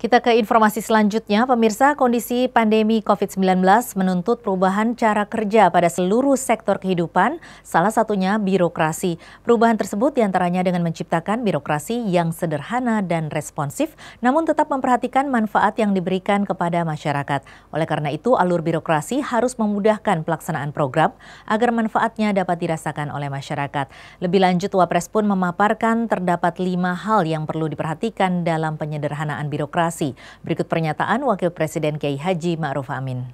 Kita ke informasi selanjutnya, pemirsa, kondisi pandemi COVID-19 menuntut perubahan cara kerja pada seluruh sektor kehidupan, salah satunya birokrasi. Perubahan tersebut diantaranya dengan menciptakan birokrasi yang sederhana dan responsif, namun tetap memperhatikan manfaat yang diberikan kepada masyarakat. Oleh karena itu, alur birokrasi harus memudahkan pelaksanaan program agar manfaatnya dapat dirasakan oleh masyarakat. Lebih lanjut, Wapres pun memaparkan terdapat lima hal yang perlu diperhatikan dalam penyederhanaan birokrasi demokrasi. Berikut pernyataan Wakil Presiden Kiai Haji Ma'ruf Amin.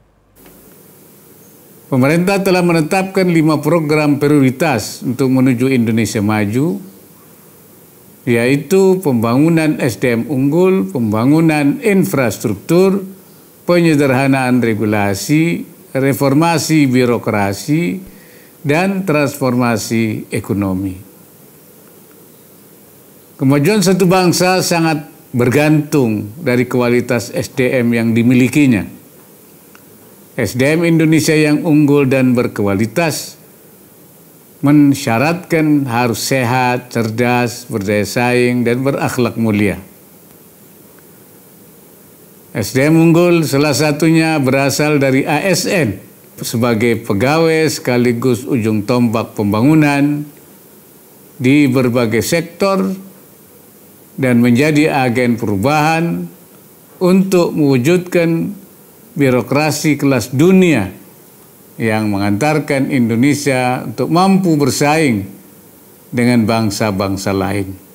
Pemerintah telah menetapkan lima program prioritas untuk menuju Indonesia maju, yaitu pembangunan SDM unggul, pembangunan infrastruktur, penyederhanaan regulasi, reformasi birokrasi, dan transformasi ekonomi. Kemajuan satu bangsa sangat bergantung dari kualitas SDM yang dimilikinya. SDM Indonesia yang unggul dan berkualitas mensyaratkan harus sehat, cerdas, berdaya saing, dan berakhlak mulia. SDM unggul salah satunya berasal dari ASN sebagai pegawai sekaligus ujung tombak pembangunan di berbagai sektor dan menjadi agen perubahan untuk mewujudkan birokrasi kelas dunia yang mengantarkan Indonesia untuk mampu bersaing dengan bangsa-bangsa lain.